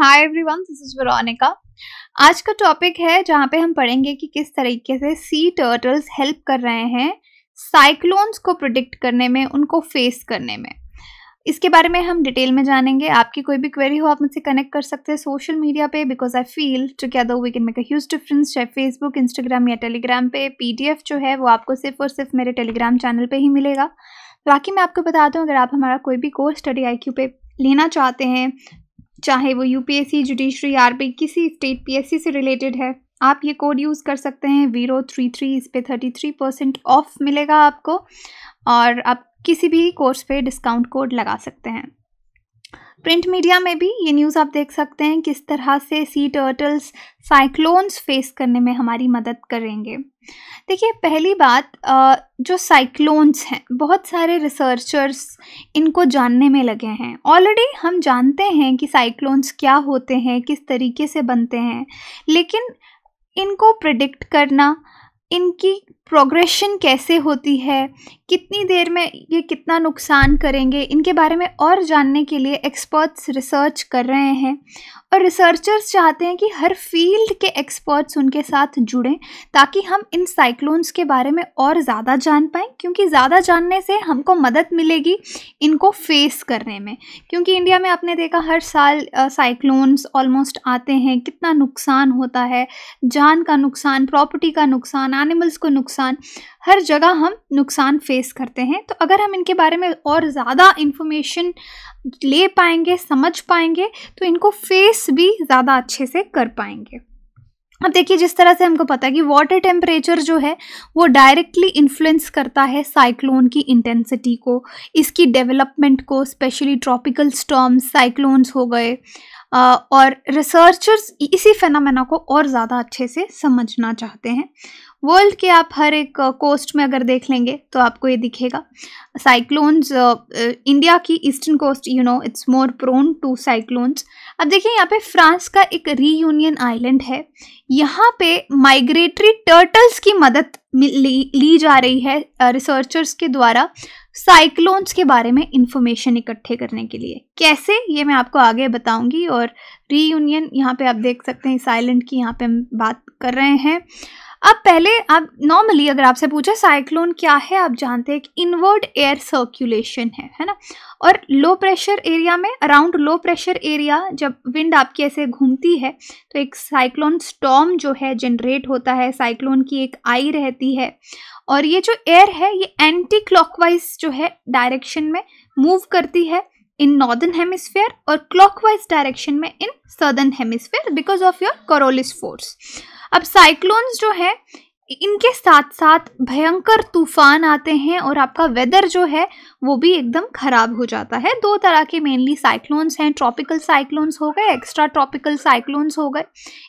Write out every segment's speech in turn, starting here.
hi everyone this is Veronica आज का topic है जहाँ पे हम पढ़ेंगे कि किस तरीके से सी टर्टल्स हेल्प कर रहे हैं साइक्लोन्स को प्रोडिक्ट करने में उनको फेस करने में इसके बारे में हम डिटेल में जानेंगे आपकी कोई भी क्वेरी हो आप मुझसे कनेक्ट कर सकते हैं सोशल मीडिया पे because I feel together we can make a huge difference चाहे फेसबुक इंस्टाग्राम या टेलीग्राम पे पीडीएफ जो है वो आपको सिर्फ और सिर्फ मेरे टेलीग्राम चैनल पे ही मिलेगा बाकी मैं आपको बता दूँ अगर आप हमारा कोई भी कोर्स स्टडी आई पे लेना चाहते हैं चाहे वो यूपीएससी जुडिशरी आरबी किसी स्टेट पीएससी से रिलेटेड है आप ये कोड यूज़ कर सकते हैं वीरो थ्री थ्री इस पर थर्टी थ्री परसेंट ऑफ मिलेगा आपको और आप किसी भी कोर्स पे डिस्काउंट कोड लगा सकते हैं प्रिंट मीडिया में भी ये न्यूज़ आप देख सकते हैं किस तरह से सी टर्टल्स साइक्लोन्स फेस करने में हमारी मदद करेंगे देखिए पहली बात जो साइक्लोन्स हैं बहुत सारे रिसर्चर्स इनको जानने में लगे हैं ऑलरेडी हम जानते हैं कि साइक्लोन्स क्या होते हैं किस तरीके से बनते हैं लेकिन इनको प्रिडिक्ट करना इनकी प्रोग्रेशन कैसे होती है कितनी देर में ये कितना नुकसान करेंगे इनके बारे में और जानने के लिए एक्सपर्ट्स रिसर्च कर रहे हैं और रिसर्चर्स चाहते हैं कि हर फील्ड के एक्सपर्ट्स उनके साथ जुड़ें ताकि हम इन साइक्लोन्स के बारे में और ज़्यादा जान पाएँ क्योंकि ज़्यादा जानने से हमको मदद मिलेगी इनको फेस करने में क्योंकि इंडिया में आपने देखा हर साल साइक्लोन्स ऑलमोस्ट आते हैं कितना नुकसान होता है जान का नुकसान प्रॉपर्टी का नुकसान एनिमल्स को नुकसान हर जगह हम नुकसान फेस करते हैं तो अगर हम इनके बारे में और ज़्यादा इन्फॉर्मेशन ले पाएंगे समझ पाएंगे तो इनको फेस भी ज़्यादा अच्छे से कर पाएंगे अब देखिए जिस तरह से हमको पता है कि वाटर टेम्परेचर जो है वो डायरेक्टली इन्फ्लुएंस करता है साइक्लोन की इंटेंसिटी को इसकी डेवलपमेंट को स्पेशली ट्रॉपिकल स्टॉम्स साइक्लोन्स हो गए और रिसर्चर्स इसी फेनामेना को और ज़्यादा अच्छे से समझना चाहते हैं वर्ल्ड के आप हर एक कोस्ट में अगर देख लेंगे तो आपको ये दिखेगा साइक्लोन्स इंडिया की eastern coast you know it's more prone to cyclones अब देखिए यहाँ पे फ्रांस का एक रीयूनियन आइलैंड है यहाँ पे माइग्रेटरी टर्टल्स की मदद ली, ली जा रही है रिसर्चर्स के द्वारा साइक्लोन्स के बारे में इंफॉर्मेशन इकट्ठे करने के लिए कैसे ये मैं आपको आगे बताऊंगी और री यूनियन यहाँ पे आप देख सकते हैं साइलेंट की यहाँ पे हम बात कर रहे हैं अब पहले आप नॉर्मली अगर आपसे पूछे साइक्लोन क्या है आप जानते हैं कि इनवर्ड एयर सर्कुलेशन है है ना और लो प्रेशर एरिया में अराउंड लो प्रेशर एरिया जब विंड आपकी ऐसे घूमती है तो एक साइक्लोन स्टॉम जो है जनरेट होता है साइक्लोन की एक आई रहती है और ये जो एयर है ये एंटी क्लॉकवाइज जो है डायरेक्शन में मूव करती है इन नॉर्दर्न हेमिसफेयर और क्लॉकवाइज डायरेक्शन में in southern hemisphere because of your Coriolis force अब साइक्लोन्स जो है इनके साथ साथ भयंकर तूफान आते हैं और आपका वेदर जो है वो भी एकदम ख़राब हो जाता है दो तरह के मेनली साइक्लोन्स हैं ट्रॉपिकल साइक्लोन्स हो गए एक्स्ट्रा ट्रॉपिकल साइक्लोन्स हो गए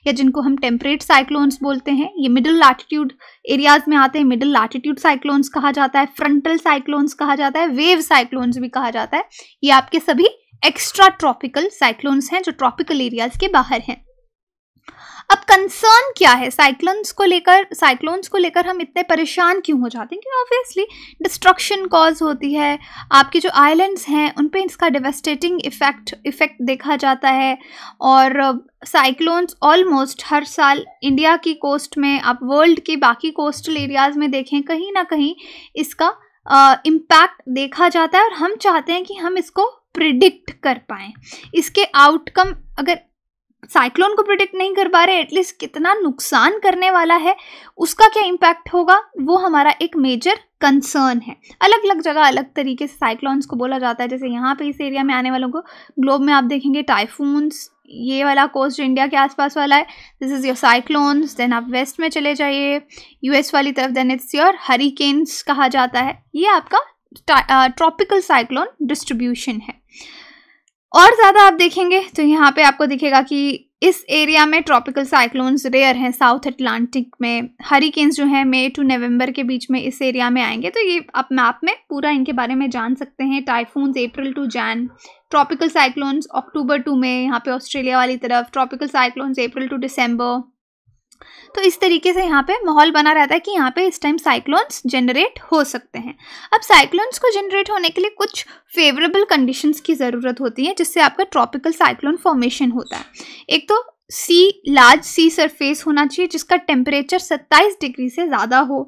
या जिनको हम टेम्परेट साइक्लोन्स बोलते हैं ये मिडिल लैटिट्यूड एरियाज में आते हैं मिडिल लैटिट्यूड साइक्लोन्स कहा जाता है फ्रंटल साइक्लोन्स कहा जाता है वेव साइक्लोन्स भी कहा जाता है ये आपके सभी एक्स्ट्रा ट्रॉपिकल साइक्लोन्स हैं जो ट्रॉपिकल एरियाज के बाहर हैं अब कंसर्न क्या है साइक्लोन्स को लेकर साइक्लोन्स को लेकर हम इतने परेशान क्यों हो जाते हैं क्योंकि ऑब्वियसली डिस्ट्रक्शन कॉज होती है आपके जो आइलैंड्स हैं उन पे इसका डिवेस्टेटिंग इफेक्ट इफेक्ट देखा जाता है और साइक्लोन्स uh, ऑलमोस्ट हर साल इंडिया की कोस्ट में आप वर्ल्ड के बाकी कोस्टल एरियाज़ में देखें कहीं ना कहीं इसका इम्पैक्ट uh, देखा जाता है और हम चाहते हैं कि हम इसको प्रिडिक्ट कर पाएँ इसके आउटकम अगर साइक्लोन को प्रोटेक्ट नहीं कर पा रहे एटलीस्ट कितना नुकसान करने वाला है उसका क्या इम्पैक्ट होगा वो हमारा एक मेजर कंसर्न है अलग अलग जगह अलग तरीके से साइक्लोन्स को बोला जाता है जैसे यहाँ पे इस एरिया में आने वालों को ग्लोब में आप देखेंगे टाइफून्स ये वाला कोस्ट इंडिया के आसपास वाला है this is your cyclones then आप वेस्ट में चले जाइए यूएस वाली तरफ देन इट्स योर हरिकेन्स कहा जाता है ये आपका ट्रॉपिकल साइक्लोन डिस्ट्रीब्यूशन है और ज़्यादा आप देखेंगे तो यहाँ पे आपको दिखेगा कि इस एरिया में ट्रॉपिकल साइक्लोन्स रेयर हैं साउथ अटलांटिक में हरिकेन्स जो हैं मई टू नवंबर के बीच में इस एरिया में आएंगे तो ये आप मैप में पूरा इनके बारे में जान सकते हैं typhoons April to Jan tropical cyclones October to में यहाँ पे ऑस्ट्रेलिया वाली तरफ tropical cyclones April to December तो इस तरीके से यहाँ पे माहौल बना रहता है कि यहाँ पे इस टाइम साइक्लोन्स जनरेट हो सकते हैं अब साइक्लोन्स को जनरेट होने के लिए कुछ फेवरेबल कंडीशंस की ज़रूरत होती है जिससे आपका ट्रॉपिकल साइक्लोन फॉर्मेशन होता है एक तो सी लार्ज सी सरफेस होना चाहिए जिसका टेम्परेचर 27 डिग्री से ज़्यादा हो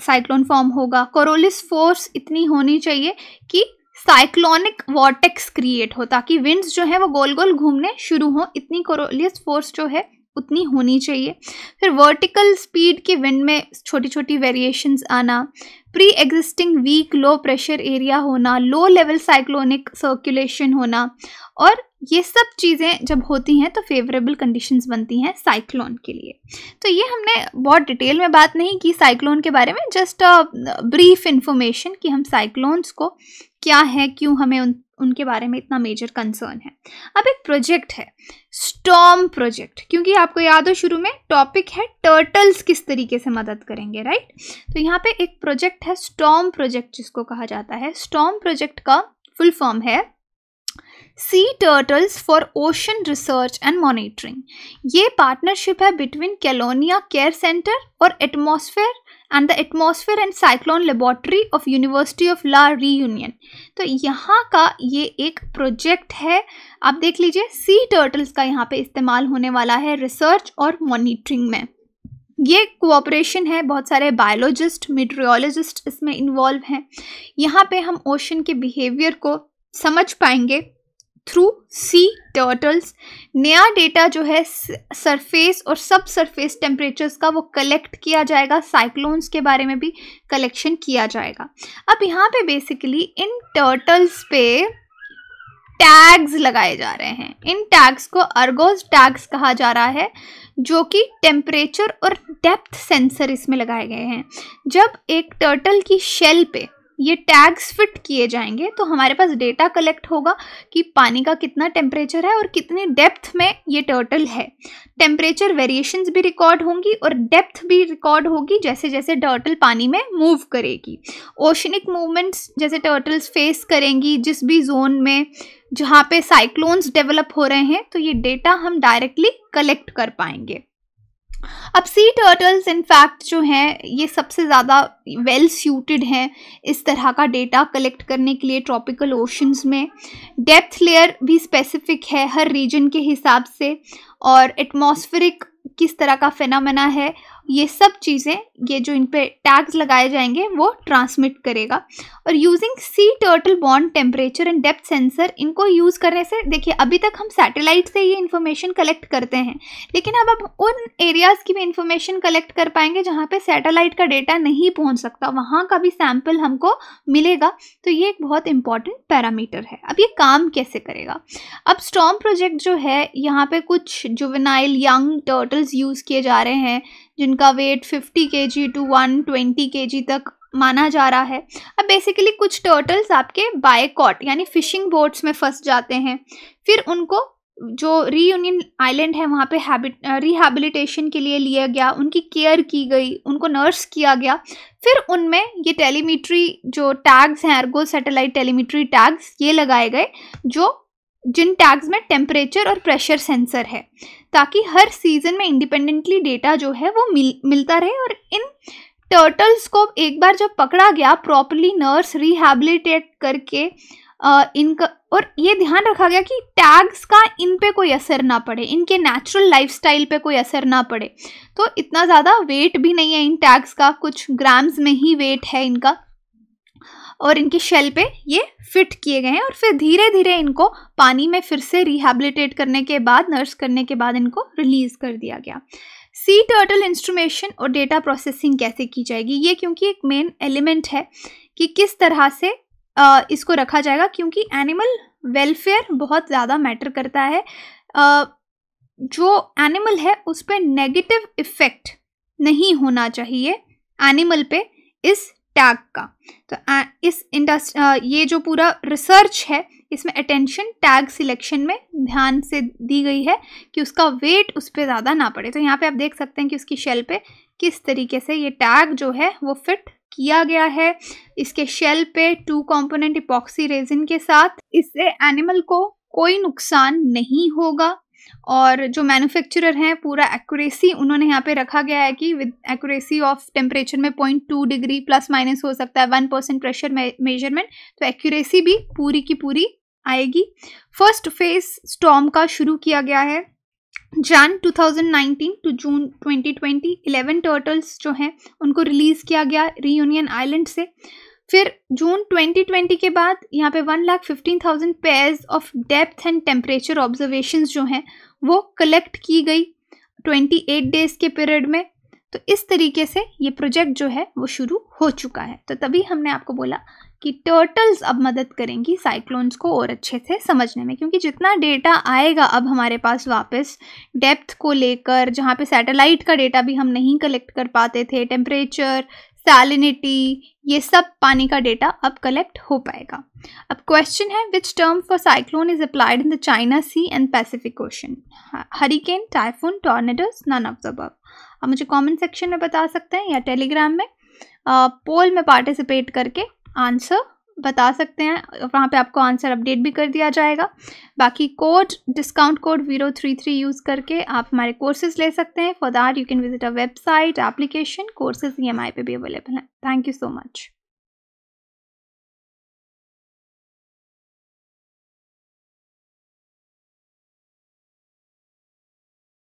साइक्लोन फॉर्म होगा कोरोलिस फोर्स इतनी होनी चाहिए कि साइक्लोनिक वॉटेक्स क्रिएट हो ताकि विंड्स जो है वो गोल गोल घूमने शुरू हो इतनी कोरोलियस फोर्स जो है उतनी होनी चाहिए फिर वर्टिकल स्पीड के विंड में छोटी छोटी वेरिएशंस आना pre existing weak low pressure area होना लो लेवल साइक्लोनिक सर्कुलेशन होना और ये सब चीज़ें जब होती हैं तो फेवरेबल कंडीशंस बनती हैं साइक्लोन के लिए तो ये हमने बहुत डिटेल में बात नहीं की साइक्लोन के बारे में जस्ट ब्रीफ इन्फॉर्मेशन कि हम साइक्लोन्स को क्या है क्यों हमें उन उनके बारे में इतना मेजर कंसर्न है अब एक प्रोजेक्ट है स्टॉम प्रोजेक्ट क्योंकि आपको याद हो शुरू में टॉपिक है टर्टल्स किस तरीके से मदद करेंगे राइट तो यहाँ पे एक प्रोजेक्ट है स्टॉम प्रोजेक्ट जिसको कहा जाता है स्टॉम प्रोजेक्ट का फुल फॉर्म है sea turtles for ocean research and monitoring ये पार्टनरशिप है बिटवीन कैलोनिया केयर सेंटर और atmosphere and the atmosphere and cyclone laboratory of university of La Reunion तो यहाँ का ये एक प्रोजेक्ट है आप देख लीजिए सी टर्टल्स का यहाँ पे इस्तेमाल होने वाला है रिसर्च और मॉनिटरिंग में ये कोऑपरेशन है बहुत सारे बायोलॉजिस्ट मिट्रियोलॉजिस्ट इसमें इन्वॉल्व हैं यहाँ पे हम ओशन के बिहेवियर को समझ पाएंगे थ्रू सी टर्टल्स नया डेटा जो है सरफेस और सब सरफेस टेम्परेचर्स का वो कलेक्ट किया जाएगा साइक्लोन्स के बारे में भी कलेक्शन किया जाएगा अब यहाँ पे बेसिकली इन टर्टल्स पे टैग्स लगाए जा रहे हैं इन टैग्स को अर्गोज टैग्स कहा जा रहा है जो कि टेम्परेचर और डेप्थ सेंसर इसमें लगाए गए हैं जब एक टर्टल की शेल पे ये टैग्स फिट किए जाएंगे तो हमारे पास डेटा कलेक्ट होगा कि पानी का कितना टेम्परेचर है और कितने डेप्थ में ये टर्टल है टेम्परेचर वेरिएशंस भी रिकॉर्ड होंगी और डेप्थ भी रिकॉर्ड होगी जैसे जैसे टर्टल पानी में मूव करेगी ओशनिक मूवमेंट्स जैसे टर्टल्स फेस करेंगी जिस भी जोन में जहाँ पे साइक्लोन्स डेवलप हो रहे हैं तो ये डेटा हम डायरेक्टली कलेक्ट कर पाएंगे अब सी टर्टल्स इनफैक्ट जो हैं ये सबसे ज़्यादा वेल सूटेड हैं इस तरह का डेटा कलेक्ट करने के लिए ट्रॉपिकल ओशंस में डेप्थ लेयर भी स्पेसिफिक है हर रीजन के हिसाब से और एटमॉस्फेरिक किस तरह का फेनामेना है ये सब चीज़ें ये जो इन पर टैग्स लगाए जाएंगे वो ट्रांसमिट करेगा और using sea turtle bond temperature and depth sensor इनको यूज़ करने से देखिए अभी तक हम सैटेलाइट से ये इन्फॉर्मेशन कलेक्ट करते हैं लेकिन अब अब उन एरियाज़ की भी इन्फॉर्मेशन कलेक्ट कर पाएंगे जहाँ पे सैटेलाइट का डेटा नहीं पहुँच सकता वहाँ का भी सैम्पल हमको मिलेगा तो ये एक बहुत इंपॉर्टेंट पैरामीटर है अब ये काम कैसे करेगा अब स्टॉम प्रोजेक्ट जो है यहाँ पर कुछ जुवेनाइल यंग टर्टल्स यूज़ किए जा रहे हैं जिनका वेट 50 के जी टू 120 के तक माना जा रहा है अब बेसिकली कुछ टर्टल्स आपके बायकॉट यानी फिशिंग बोट्स में फंस जाते हैं फिर उनको जो रीयूनियन आइलैंड है वहाँ पे हैबिट रिहेबिलिटेशन के लिए लिया गया उनकी केयर की गई उनको नर्स किया गया फिर उनमें ये टेलीमीट्री जो टैग्स हैं अर्गो सैटेलाइट टेलीमीट्री टैग्स ये लगाए गए जो जिन टैग्स में टेम्परेचर और प्रेशर सेंसर है ताकि हर सीज़न में इंडिपेंडेंटली डेटा जो है वो मिल मिलता रहे और इन टर्टल्स को एक बार जब पकड़ा गया प्रॉपरली नर्स रिहेबिलिटेट करके आ, इनका और ये ध्यान रखा गया कि टैग्स का इन पे कोई असर ना पड़े इनके नेचुरल लाइफस्टाइल पे कोई असर ना पड़े तो इतना ज़्यादा वेट भी नहीं है इन टैग्स का कुछ ग्राम्स में ही वेट है इनका और इनकी शेल पे ये फिट किए गए हैं और फिर धीरे धीरे इनको पानी में फिर से रिहेबिलिटेट करने के बाद नर्स करने के बाद इनको रिलीज़ कर दिया गया सी टर्टल इंस्ट्रूमेशन और डेटा प्रोसेसिंग कैसे की जाएगी ये क्योंकि एक मेन एलिमेंट है कि किस तरह से आ, इसको रखा जाएगा क्योंकि एनिमल वेलफेयर बहुत ज़्यादा मैटर करता है आ, जो एनिमल है उस पर नेगेटिव इफ़ेक्ट नहीं होना चाहिए एनिमल पे इस टैग का तो इस इंडस्ट ये जो पूरा रिसर्च है इसमें अटेंशन टैग सिलेक्शन में ध्यान से दी गई है कि उसका वेट उस पर ज़्यादा ना पड़े तो यहाँ पे आप देख सकते हैं कि उसकी शेल पे किस तरीके से ये टैग जो है वो फिट किया गया है इसके शेल पे टू कंपोनेंट इपॉक्सी रेजिन के साथ इससे एनिमल को कोई नुकसान नहीं होगा और जो मैन्युफैक्चरर हैं पूरा एक्यूरेसी उन्होंने यहाँ पे रखा गया है कि विद एक्यूरेसी ऑफ टेम्परेचर में point two degree plus minus हो सकता है वन परसेंट प्रेशर मेजरमेंट तो एक्यूरेसी भी पूरी की पूरी आएगी फर्स्ट फेज स्टॉम का शुरू किया गया है जान 2019 टू जून 2020 11 टर्टल्स जो हैं उनको रिलीज़ किया गया रीयूनियन आइलैंड से फिर जून 2020 के बाद यहाँ पे one lakh fifteen thousand pairs of depth and temperature observations जो हैं वो कलेक्ट की गई 28 डेज के पीरियड में तो इस तरीके से ये प्रोजेक्ट जो है वो शुरू हो चुका है तो तभी हमने आपको बोला कि टर्टल्स अब मदद करेंगी साइक्लोन्स को और अच्छे से समझने में क्योंकि जितना डेटा आएगा अब हमारे पास वापस डेप्थ को लेकर जहाँ पे सैटेलाइट का डेटा भी हम नहीं कलेक्ट कर पाते थे टेम्परेचर सैलिनिटी ये सब पानी का डेटा अब कलेक्ट हो पाएगा अब क्वेश्चन है which term for cyclone is applied in the China sea and Pacific ocean hurricane typhoon tornadoes none of the अब आप मुझे कमेंट सेक्शन में बता सकते हैं या टेलीग्राम में पोल में पार्टिसिपेट करके आंसर बता सकते हैं वहाँ पे आपको आंसर अपडेट भी कर दिया जाएगा बाकी code discount code zero three three use करके आप हमारे कोर्सेज ले सकते हैं for that you can visit a website application courses E M I पे भी अवेलेबल हैं थैंक यू सो मच